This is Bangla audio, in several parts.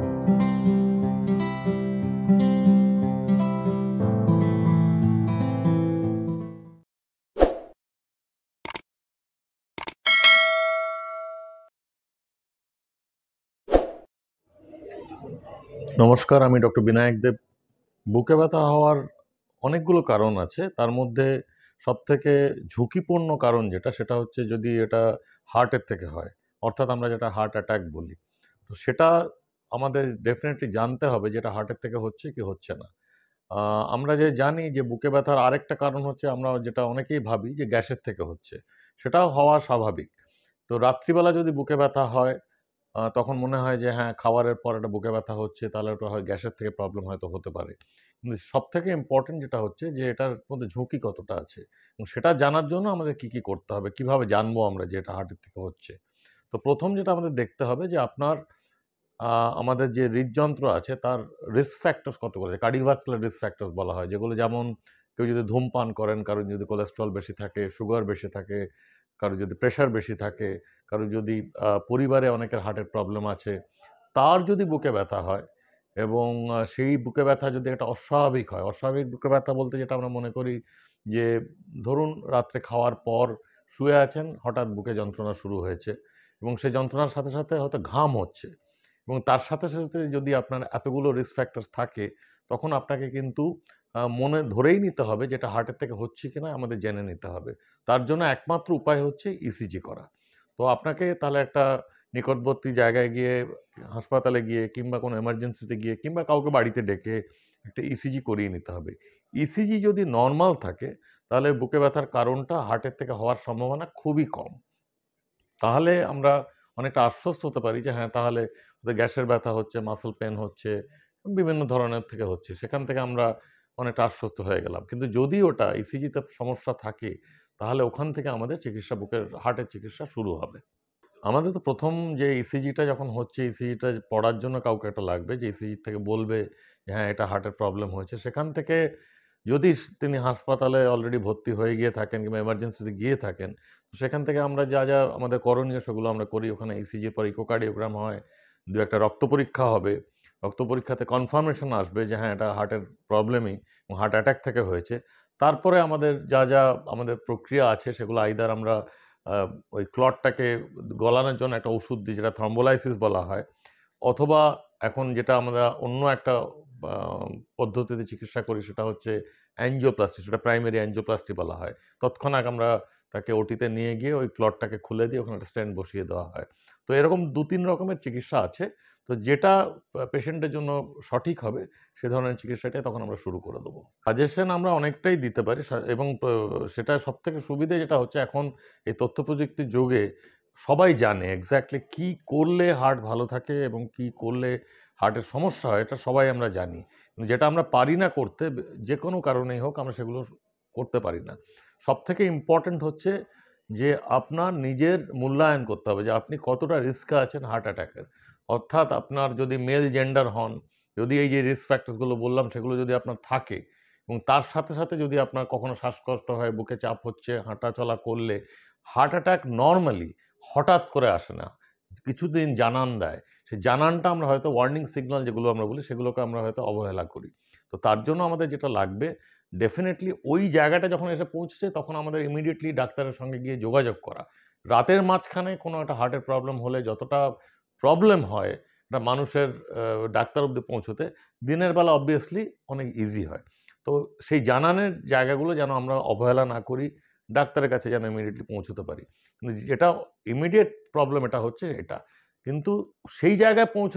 নমস্কার আমি ডক্টর বিনায়ক দেব বুকে ব্যথা হওয়ার অনেকগুলো কারণ আছে তার মধ্যে সবথেকে ঝুঁকিপূর্ণ কারণ যেটা সেটা হচ্ছে যদি এটা হার্টের থেকে হয় অর্থাৎ আমরা যেটা হার্ট অ্যাট্যাক বলি তো সেটা আমাদের ডেফিনেটলি জানতে হবে যেটা হার্টের থেকে হচ্ছে কি হচ্ছে না আমরা যে জানি যে বুকে ব্যথার আরেকটা কারণ হচ্ছে আমরা যেটা অনেকেই ভাবি যে গ্যাসের থেকে হচ্ছে সেটাও হওয়া স্বাভাবিক তো রাত্রিবেলা যদি বুকে ব্যথা হয় তখন মনে হয় যে হ্যাঁ খাবারের পর একটা বুকে ব্যথা হচ্ছে তাহলে ওটা হয় গ্যাসের থেকে প্রবলেম হয়তো হতে পারে কিন্তু সবথেকে ইম্পর্টেন্ট যেটা হচ্ছে যে এটার মধ্যে ঝুঁকি কতটা আছে এবং সেটা জানার জন্য আমাদের কি কি করতে হবে কিভাবে জানবো আমরা যে এটা হার্টের থেকে হচ্ছে তো প্রথম যেটা আমাদের দেখতে হবে যে আপনার আমাদের যে হৃদযন্ত্র আছে তার রিস্ক ফ্যাক্টর্স কতগুলো আছে কার্ডিওভাস্কুলার রিস্ক ফ্যাক্টর্স বলা হয় যেগুলো যেমন কেউ যদি ধূমপান করেন কারণ যদি কোলেস্ট্রল বেশি থাকে সুগার বেশি থাকে কারো যদি প্রেশার বেশি থাকে কারো যদি পরিবারে অনেকের হার্টের প্রবলেম আছে তার যদি বুকে ব্যথা হয় এবং সেই বুকে ব্যথা যদি একটা অস্বাভাবিক হয় অস্বাভাবিক বুকে ব্যথা বলতে যেটা আমরা মনে করি যে ধরুন রাত্রে খাওয়ার পর শুয়ে আছেন হঠাৎ বুকে যন্ত্রণা শুরু হয়েছে এবং সেই যন্ত্রণার সাথে সাথে হয়তো ঘাম হচ্ছে এবং তার সাথে সাথে যদি আপনার এতগুলো রিস্ক ফ্যাক্টর থাকে তখন আপনাকে কিন্তু মনে ধরেই নিতে হবে যেটা হার্টের থেকে হচ্ছে কি না আমাদের জেনে নিতে হবে তার জন্য একমাত্র উপায় হচ্ছে ইসিজি e করা তো আপনাকে তাহলে একটা নিকটবর্তী জায়গায় গিয়ে হাসপাতালে গিয়ে কিংবা কোনো এমার্জেন্সিতে গিয়ে কিংবা কাউকে বাড়িতে ডেকে একটা ইসিজি e করিয়ে নিতে হবে ইসিজি e যদি নর্মাল থাকে তাহলে বুকে ব্যথার কারণটা হার্টের থেকে হওয়ার সম্ভাবনা খুবই কম তাহলে আমরা অনেকটা আশ্বস্ত হতে পারি যে হ্যাঁ তাহলে গ্যাসের ব্যথা হচ্ছে মাসল পেন হচ্ছে বিভিন্ন ধরনের থেকে হচ্ছে সেখান থেকে আমরা অনেকটা আশ্বস্ত হয়ে গেলাম কিন্তু যদি ওটা ইসিজিতে e সমস্যা থাকে তাহলে ওখান থেকে আমাদের চিকিৎসা বুকের হার্টের চিকিৎসা শুরু হবে আমাদের তো প্রথম যে ইসিজিটা e যখন হচ্ছে ইসিজিটা e পড়ার জন্য কাউকে একটা লাগবে যে ইসিজি থেকে বলবে যে হ্যাঁ এটা হার্টের প্রবলেম হয়েছে সেখান থেকে যদি তিনি হাসপাতালে অলরেডি ভর্তি হয়ে গিয়ে থাকেন কিংবা এমার্জেন্সিতে গিয়ে থাকেন সেখান থেকে আমরা যা যা আমাদের করণীয় সেগুলো আমরা করি ওখানে ইসিজির e পর ইকোকার্ডিওগ্রাম হয় দু একটা রক্ত পরীক্ষা হবে রক্ত পরীক্ষাতে কনফার্মেশন আসবে যে হ্যাঁ এটা হার্টের প্রবলেমই হার্ট অ্যাটাক থেকে হয়েছে তারপরে আমাদের যা যা আমাদের প্রক্রিয়া আছে সেগুলো আইদার আমরা ওই ক্লটটাকে গলানোর জন্য একটা ওষুধ দিই যেটা থ্রম্বোলাইসিস বলা হয় অথবা এখন যেটা আমরা অন্য একটা পদ্ধতিতে চিকিৎসা করি সেটা হচ্ছে অ্যাঞ্জিওপ্লাস্টি সেটা প্রাইমারি অ্যাঞ্জিওপ্লাস্টি বলা হয় তৎক্ষণাৎ আমরা তাকে ওটিতে নিয়ে গিয়ে ওই ক্লটটাকে খুলে দিয়ে ওখানে একটা স্ট্যান্ড বসিয়ে দেওয়া হয় তো এরকম দু তিন রকমের চিকিৎসা আছে তো যেটা পেশেন্টের জন্য সঠিক হবে সে ধরনের চিকিৎসাটাই তখন আমরা শুরু করে দেবো সাজেশন আমরা অনেকটাই দিতে পারি এবং সেটা সব থেকে সুবিধে যেটা হচ্ছে এখন এই তথ্য প্রযুক্তির যুগে সবাই জানে এক্স্যাক্টলি কী করলে হার্ট ভালো থাকে এবং কী করলে হার্টের সমস্যা হয় এটা সবাই আমরা জানি যেটা আমরা পারি না করতে যে কোনো কারণেই হোক আমরা সেগুলো করতে পারি না সবথেকে ইম্পর্ট্যান্ট হচ্ছে যে আপনার নিজের মূল্যায়ন করতে হবে যে আপনি কতটা রিস্কে আছেন হার্ট অ্যাটাকের অর্থাৎ আপনার যদি মেল জেন্ডার হন যদি এই যে রিস্ক ফ্যাক্টরসগুলো বললাম সেগুলো যদি আপনার থাকে এবং তার সাথে সাথে যদি আপনার কখনো শ্বাসকষ্ট হয় বুকে চাপ হচ্ছে হাঁটা চলা করলে হার্ট অ্যাটাক নর্মালি হঠাৎ করে আসে না কিছুদিন জানান দেয় সেই জানানটা আমরা হয়তো ওয়ার্নিং সিগনাল যেগুলো আমরা বলি সেগুলোকে আমরা হয়তো অবহেলা করি তো তার জন্য আমাদের যেটা লাগবে ডেফিনেটলি ওই জায়গাটা যখন এসে পৌঁছছে তখন আমাদের ইমিডিয়েটলি ডাক্তারের সঙ্গে গিয়ে যোগাযোগ করা রাতের মাঝখানে কোনো একটা হার্টের প্রবলেম হলে যতটা প্রবলেম হয় এটা মানুষের ডাক্তার অব্দি পৌঁছতে দিনের বেলা অবভিয়াসলি অনেক ইজি হয় তো সেই জানানের জায়গাগুলো যেন আমরা অবহেলা না করি ডাক্তারের কাছে যেন ইমিডিয়েটলি পৌঁছতে পারি কিন্তু যেটা ইমিডিয়েট প্রবলেম এটা হচ্ছে এটা কিন্তু সেই জায়গায় পৌঁছ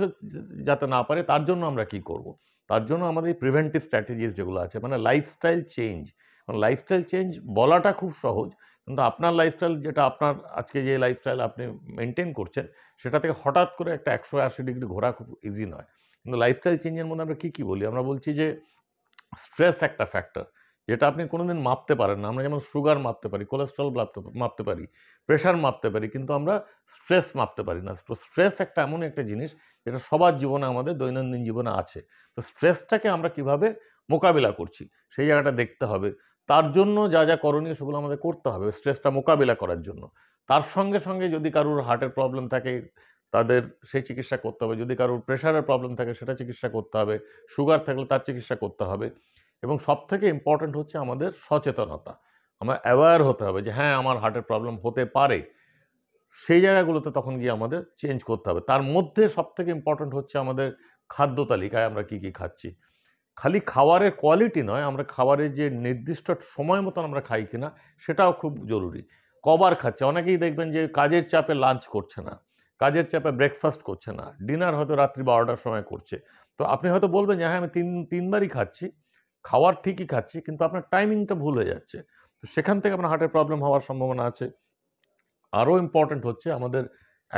যাতে না পারে তার জন্য আমরা কি করব। তার জন্য আমাদের এই প্রিভেন্টিভ স্ট্র্যাটেজিস যেগুলো আছে মানে লাইফস্টাইল চেঞ্জ কারণ লাইফস্টাইল চেঞ্জ বলাটা খুব সহজ কিন্তু আপনার লাইফস্টাইল যেটা আপনার আজকে যে লাইফস্টাইল আপনি মেনটেন করছেন সেটা থেকে হঠাৎ করে একটা একশো আশি ডিগ্রি ঘোরা খুব ইজি নয় কিন্তু লাইফস্টাইল চেঞ্জের মধ্যে আমরা কী কী বলি আমরা বলছি যে স্ট্রেস একটা ফ্যাক্টর যেটা আপনি কোনোদিন মাপতে পারেন না আমরা যেমন সুগার মাপতে পারি কোলেস্ট্রল মাপতে পারি প্রেশার মাপতে পারি কিন্তু আমরা স্ট্রেস মাপতে পারি না তো স্ট্রেস একটা এমন একটা জিনিস যেটা সবার জীবনে আমাদের দৈনন্দিন জীবনে আছে তো স্ট্রেসটাকে আমরা কিভাবে মোকাবিলা করছি সেই জায়গাটা দেখতে হবে তার জন্য যা যা করণীয় সেগুলো আমাদের করতে হবে স্ট্রেসটা মোকাবিলা করার জন্য তার সঙ্গে সঙ্গে যদি কারুর হার্টের প্রবলেম থাকে তাদের সেই চিকিৎসা করতে হবে যদি কারোর প্রেশারের প্রবলেম থাকে সেটা চিকিৎসা করতে হবে সুগার থাকলে তার চিকিৎসা করতে হবে এবং সব থেকে ইম্পর্ট্যান্ট হচ্ছে আমাদের সচেতনতা আমরা অ্যাওয়্যার হতে হবে যে হ্যাঁ আমার হার্টের প্রবলেম হতে পারে সেই জায়গাগুলোতে তখন গিয়ে আমাদের চেঞ্জ করতে হবে তার মধ্যে সব থেকে ইম্পর্ট্যান্ট হচ্ছে আমাদের খাদ্য তালিকায় আমরা কি কি খাচ্ছি খালি খাবারের কোয়ালিটি নয় আমরা খাবারের যে নির্দিষ্ট সময় মতন আমরা খাই কিনা সেটাও খুব জরুরি কবার খাচ্ছে অনেকেই দেখবেন যে কাজের চাপে লাঞ্চ করছে না কাজের চাপে ব্রেকফাস্ট করছে না ডিনার হয়তো রাত্রি বারোটার সময় করছে তো আপনি হয়তো বলবেন যে হ্যাঁ আমি তিন তিনবারই খাচ্ছি খাওয়ার ঠিকই খাচ্ছি কিন্তু আপনার টাইমিংটা ভুল হয়ে যাচ্ছে তো সেখান থেকে আপনার হার্টের প্রবলেম হওয়ার সম্ভাবনা আছে আরও ইম্পর্ট্যান্ট হচ্ছে আমাদের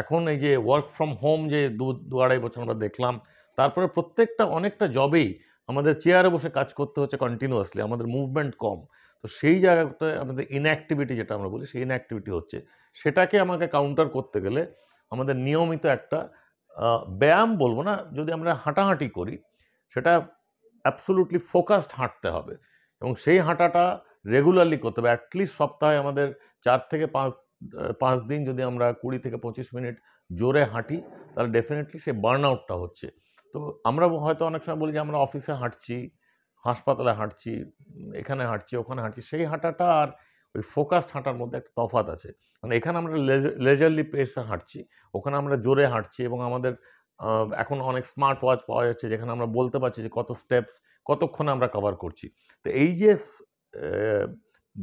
এখন এই যে ওয়ার্ক ফ্রম হোম যে দু দু আড়াই বছর আমরা দেখলাম তারপরে প্রত্যেকটা অনেকটা জবেই আমাদের চেয়ারে বসে কাজ করতে হচ্ছে কন্টিনিউয়াসলি আমাদের মুভমেন্ট কম তো সেই জায়গাতে আমাদের ইনঅ্যাক্টিভিটি যেটা আমরা বলি সেই ইনঅ্যাক্টিভিটি হচ্ছে সেটাকে আমাকে কাউন্টার করতে গেলে আমাদের নিয়মিত একটা ব্যায়াম বলবো না যদি আমরা হাঁটাহাঁটি করি সেটা অ্যাবসোলুটলি ফোকাসড হাঁটতে হবে এবং সেই হাঁটাটা রেগুলারলি করতে হবে অ্যাটলিস্ট সপ্তাহে আমাদের চার থেকে পাঁচ পাঁচ দিন যদি আমরা কুড়ি থেকে পঁচিশ মিনিট জোরে হাঁটি তাহলে ডেফিনেটলি সে বার্ন আউটটা হচ্ছে তো আমরা হয়তো অনেক সময় বলি যে আমরা অফিসে হাঁটছি হাসপাতালে হাঁটছি এখানে হাঁটছি ওখানে হাঁটছি সেই হাঁটাটা আর ওই ফোকাসড হাঁটার মধ্যে একটা তফাত আছে মানে এখানে আমরা লেজারলি পেসে হাঁটছি ওখানে আমরা জোরে হাঁটছি এবং আমাদের এখন অনেক স্মার্ট ওয়াচ পাওয়া যাচ্ছে যেখানে আমরা বলতে পারছি যে কত স্টেপস কতক্ষণে আমরা কভার করছি তো এই যে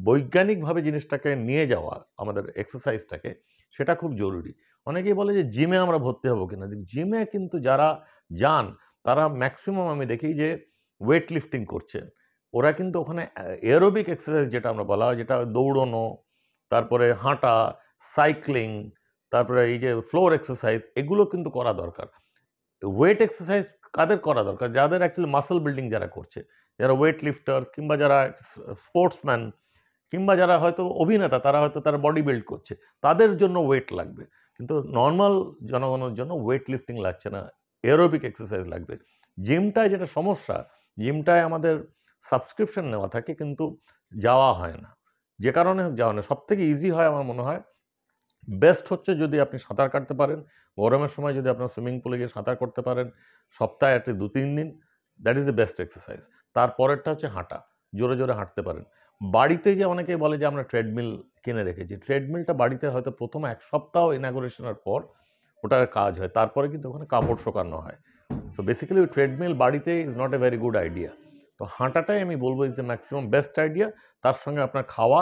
বৈজ্ঞানিকভাবে জিনিসটাকে নিয়ে যাওয়া আমাদের এক্সারসাইজটাকে সেটা খুব জরুরি অনেকেই বলে যে জিমে আমরা ভর্তি হবো কিনা জিমে কিন্তু যারা যান তারা ম্যাক্সিমাম আমি দেখি যে ওয়েট লিফটিং করছেন ওরা কিন্তু ওখানে এরোবিক এক্সারসাইজ যেটা আমরা বলা হয় যেটা দৌড়নো তারপরে হাঁটা সাইক্লিং তারপরে এই যে ফ্লোর এক্সারসাইজ এগুলো কিন্তু করা দরকার ওয়েট এক্সারসাইজ কাদের করা দরকার যাদের অ্যাকচুয়ালি মাসল বিল্ডিং যারা করছে যারা ওয়েট লিফটার্স কিংবা যারা স্পোর্টসম্যান কিংবা যারা হয়তো অভিনেতা তারা হয়তো তারা বডি বিল্ড করছে তাদের জন্য ওয়েট লাগবে কিন্তু নর্মাল জনগণের জন্য ওয়েট লিফটিং লাগছে না এরোবিক এক্সারসাইজ লাগবে জিমটায় যেটা সমস্যা জিমটায় আমাদের সাবস্ক্রিপশন নেওয়া থাকে কিন্তু যাওয়া হয় না যে কারণে যাওয়া না থেকে ইজি হয় আমার মনে হয় বেস্ট হচ্ছে যদি আপনি সাঁতার কাটতে পারেন গরমের সময় যদি আপনার সুইমিং পুলে গিয়ে সাঁতার করতে পারেন সপ্তাহে একটি দু তিন দিন that is the best exercise তারপরেরটা হচ্ছে হাঁটা জোরে জোরে হাঁটতে পারেন বাড়িতে যে অনেকে বলে যে আমরা ট্রেডমিল কিনে রেখেছি ট্রেডমিলটা বাড়িতে হয়তো প্রথম এক সপ্তাহ ইনাগুরেশনের পর ওটার কাজ হয় তারপরে কিন্তু ওখানে কাপড় শোকানো হয় সো বেসিক্যালি ওই ট্রেডমিল বাড়িতে is not a very good idea তো হাঁটাটাই আমি বলবো is the maximum best idea তার সঙ্গে আপনার খাওয়া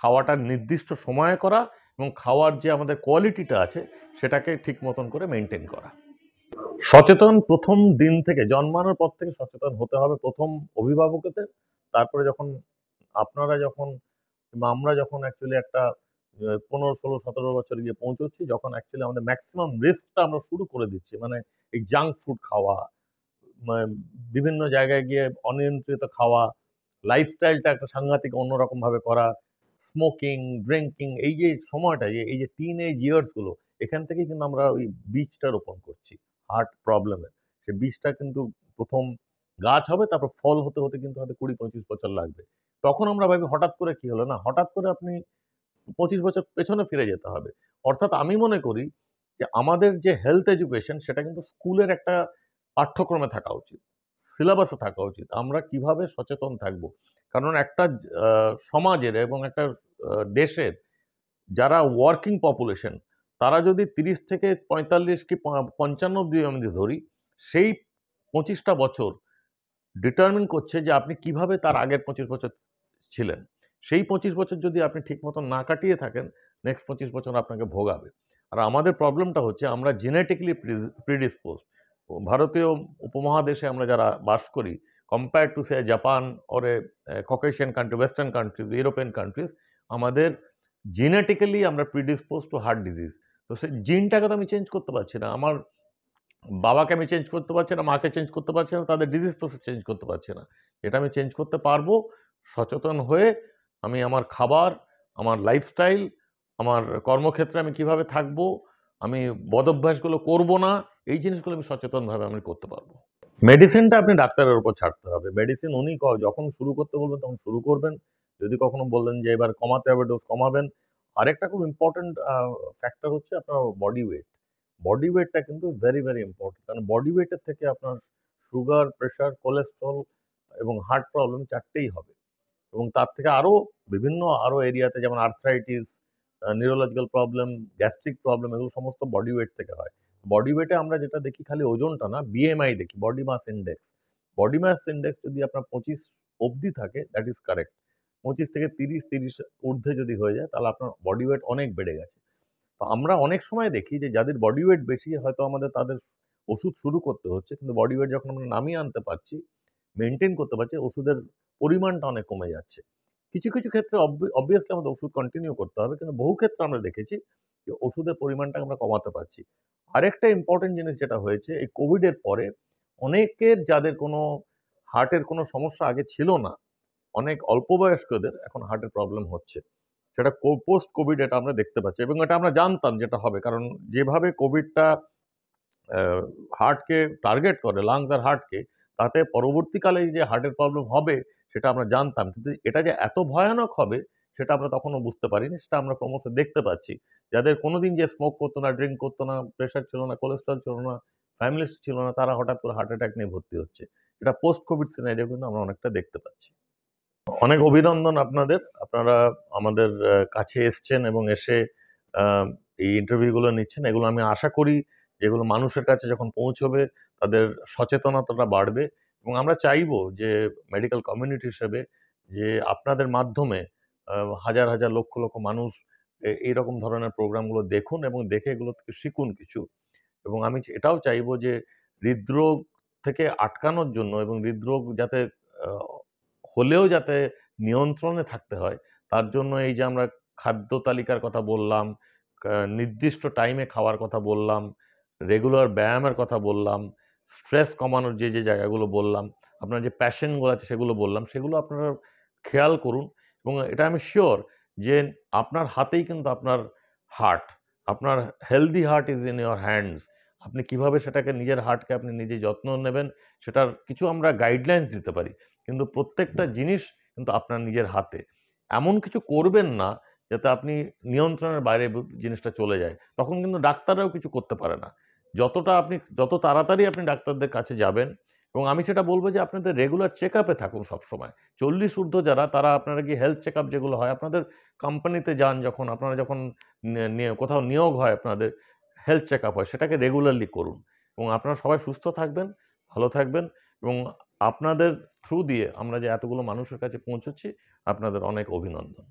খাওয়াটা নির্দিষ্ট সময়ে করা এবং খাওয়ার যে আমাদের কোয়ালিটিটা আছে সেটাকে ঠিক মতন করে মেনটেন করা সচেতন প্রথম দিন থেকে জন্মানোর পর থেকে সচেতন হতে হবে প্রথম অভিভাবকদের তারপরে যখন আপনারা যখন আমরা যখন অ্যাকচুয়ালি একটা পনেরো ষোলো সতেরো বছর গিয়ে পৌঁছচ্ছি যখন অ্যাকচুয়ালি আমাদের ম্যাক্সিমাম রিস্কটা আমরা শুরু করে দিচ্ছি মানে এই জাঙ্ক ফুড খাওয়া বিভিন্ন জায়গায় গিয়ে অনিয়ন্ত্রিত খাওয়া লাইফস্টাইলটা একটা সাংঘাতিক অন্যরকমভাবে করা স্মোকিং ড্রিঙ্কিং এই যে সময়টা যে এই যে টিন এজ ইয়ার্সগুলো এখান থেকে কিন্তু আমরা ওই বীজটা রোপণ করছি হার্ট প্রবলেমের সে বীজটা কিন্তু প্রথম গাছ হবে তারপর ফল হতে হতে কিন্তু হয়তো কুড়ি পঁচিশ বছর লাগবে তখন আমরা ভাবি হঠাৎ করে কি হলো না হঠাৎ করে আপনি পঁচিশ বছর পেছনে ফিরে যেতে হবে অর্থাৎ আমি মনে করি যে আমাদের যে হেলথ এডুকেশন সেটা কিন্তু স্কুলের একটা পাঠ্যক্রমে থাকা উচিত সিলেবাসে থাকা উচিত আমরা কিভাবে সচেতন থাকব কারণ একটা সমাজের এবং একটা দেশের যারা ওয়ার্কিং পপুলেশন তারা যদি তিরিশ থেকে পঁয়তাল্লিশ কি পঞ্চান্ন অব্দি আমি ধরি সেই পঁচিশটা বছর ডিটারমিন করছে যে আপনি কিভাবে তার আগের পঁচিশ বছর ছিলেন সেই পঁচিশ বছর যদি আপনি ঠিক মতো না কাটিয়ে থাকেন নেক্সট পঁচিশ বছর আপনাকে ভোগাবে আর আমাদের প্রবলেমটা হচ্ছে আমরা জেনেটিক্যালি প্রিডিসপোজ ভারতীয় উপমহাদেশে আমরা যারা বাস করি compare to say Japan or a Caucasian country western countries European countries আমাদের জিনেটিক্যালি আমরা প্রিডিসপোজ টু হার্ট ডিজিজ তো সেই জিনটাকে তো আমি চেঞ্জ করতে পারছি না আমার বাবাকে আমি চেঞ্জ করতে পারছি না মাকে চেঞ্জ করতে পারছি না তাদের ডিজিজ প্রসেস চেঞ্জ করতে পারছি না এটা আমি চেঞ্জ করতে পারবো সচেতন হয়ে আমি আমার খাবার আমার লাইফস্টাইল আমার কর্মক্ষেত্রে আমি কিভাবে থাকবো আমি বদভ্যাসগুলো করব না এই জিনিসগুলো আমি সচেতনভাবে আমি করতে পারবো মেডিসিনটা আপনি ডাক্তারের উপর ছাড়তে হবে মেডিসিন উনি যখন শুরু করতে বলবেন তখন শুরু করবেন যদি কখনো বললেন যে এবার কমাতে হবে ডোজ কমাবেন আরেকটা খুব ইম্পর্টেন্ট ফ্যাক্টর হচ্ছে আপনার বডি ওয়েট বডি ওয়েটটা কিন্তু ভেরি ভেরি ইম্পর্টেন্ট কারণ বডি ওয়েটের থেকে আপনার সুগার প্রেশার কোলেস্ট্রল এবং হার্ট প্রবলেম চারটেই হবে এবং তার থেকে আরও বিভিন্ন আরও এরিয়াতে যেমন arthritis neurological problem gastric problem এগুলো সমস্ত বডি ওয়েট থেকে হয় বডি ওয়েটে আমরা যেটা দেখি খালি ওজনটা না বিএমআই দেখি body mass index body mass index যদি আপনার পঁচিশ অবধি থাকে দ্যাট ইজ কারেক্ট পঁচিশ থেকে তিরিশ তিরিশ ঊর্ধ্বে যদি হয়ে যায় তাহলে আপনার বডি ওয়েট অনেক বেড়ে গেছে তো আমরা অনেক সময় দেখি যে যাদের বডি ওয়েট বেশি হয়তো আমাদের তাদের ওষুধ শুরু করতে হচ্ছে কিন্তু বডি ওয়েট যখন আমরা নামিয়ে আনতে পারছি মেনটেন করতে পারছি ওষুধের পরিমাণটা অনেক কমে যাচ্ছে কিছু কিছু ক্ষেত্রে অবভিয়াসলি আমাদের ওষুধ কন্টিনিউ করতে হবে কিন্তু বহু ক্ষেত্রে আমরা দেখেছি যে ওষুধের পরিমাণটা আমরা কমাতে পারছি আরেকটা ইম্পর্টেন্ট জিনিস যেটা হয়েছে এই কোভিডের পরে অনেকের যাদের কোনো হার্টের কোনো সমস্যা আগে ছিল না অনেক অল্প বয়স্কদের এখন হার্টের প্রবলেম হচ্ছে সেটা পোস্ট কোভিড এটা আমরা দেখতে পাচ্ছি এবং এটা আমরা জানতাম যেটা হবে কারণ যেভাবে কোভিডটা হার্টকে টার্গেট করে লাংস আর হার্টকে তাতে পরবর্তীকালে যে হার্টের প্রবলেম হবে সেটা আমরা জানতাম কিন্তু এটা যে এত ভয়ানক হবে সেটা আমরা তখনও বুঝতে পারিনি সেটা আমরা ক্রমশ দেখতে পাচ্ছি যাদের কোনো দিন যে স্মোক করতো না ড্রিঙ্ক করতো না প্রেশার ছিল না কোলেস্ট্রল ছিল না ফ্যামিলি ছিল না তারা হঠাৎ করে হার্ট অ্যাটাক নিয়ে ভর্তি হচ্ছে এটা পোস্ট কোভিড সিনারিও কিন্তু আমরা অনেকটা দেখতে পাচ্ছি অনেক অভিনন্দন আপনাদের আপনারা আমাদের কাছে এসছেন এবং এসে এই ইন্টারভিউগুলো নিচ্ছেন এগুলো আমি আশা করি যেগুলো মানুষের কাছে যখন পৌঁছবে তাদের সচেতনতাটা বাড়বে এবং আমরা চাইব যে মেডিকেল কমিউনিটি হিসেবে যে আপনাদের মাধ্যমে হাজার হাজার লক্ষ লক্ষ মানুষ এই রকম ধরনের প্রোগ্রামগুলো দেখুন এবং দেখে এগুলো থেকে শিখুন কিছু এবং আমি এটাও চাইব যে হৃদরোগ থেকে আটকানোর জন্য এবং হৃদরোগ যাতে হলেও যাতে নিয়ন্ত্রণে থাকতে হয় তার জন্য এই যে আমরা খাদ্য তালিকার কথা বললাম নির্দিষ্ট টাইমে খাওয়ার কথা বললাম রেগুলার ব্যায়ামের কথা বললাম স্ট্রেস কমানোর যে যে জায়গাগুলো বললাম আপনার যে প্যাশনগুলো আছে সেগুলো বললাম সেগুলো আপনারা খেয়াল করুন এবং এটা আমি শিওর যে আপনার হাতেই কিন্তু আপনার হার্ট আপনার healthy heart is in your hands আপনি কিভাবে সেটাকে নিজের হার্টকে আপনি নিজে যত্ন নেবেন সেটার কিছু আমরা গাইডলাইন্স দিতে পারি কিন্তু প্রত্যেকটা জিনিস কিন্তু আপনার নিজের হাতে এমন কিছু করবেন না যাতে আপনি নিয়ন্ত্রণের বাইরে জিনিসটা চলে যায় তখন কিন্তু ডাক্তাররাও কিছু করতে পারে না যতটা আপনি যত তাড়াতাড়ি আপনি ডাক্তারদের কাছে যাবেন এবং আমি সেটা বলবো যে আপনাদের রেগুলার চেক আপে থাকুন সবসময় চল্লিশ ঊর্ধ্ব যারা তারা আপনারা কি হেলথ চেক আপ যেগুলো হয় আপনাদের কোম্পানিতে যান যখন আপনারা যখন কোথাও নিয়োগ হয় আপনাদের হেলথ চেক আপ হয় সেটাকে রেগুলারলি করুন এবং আপনারা সবাই সুস্থ থাকবেন ভালো থাকবেন এবং আপনাদের থ্রু দিয়ে আমরা যে এতগুলো মানুষের কাছে পৌঁছচ্ছি আপনাদের অনেক অভিনন্দন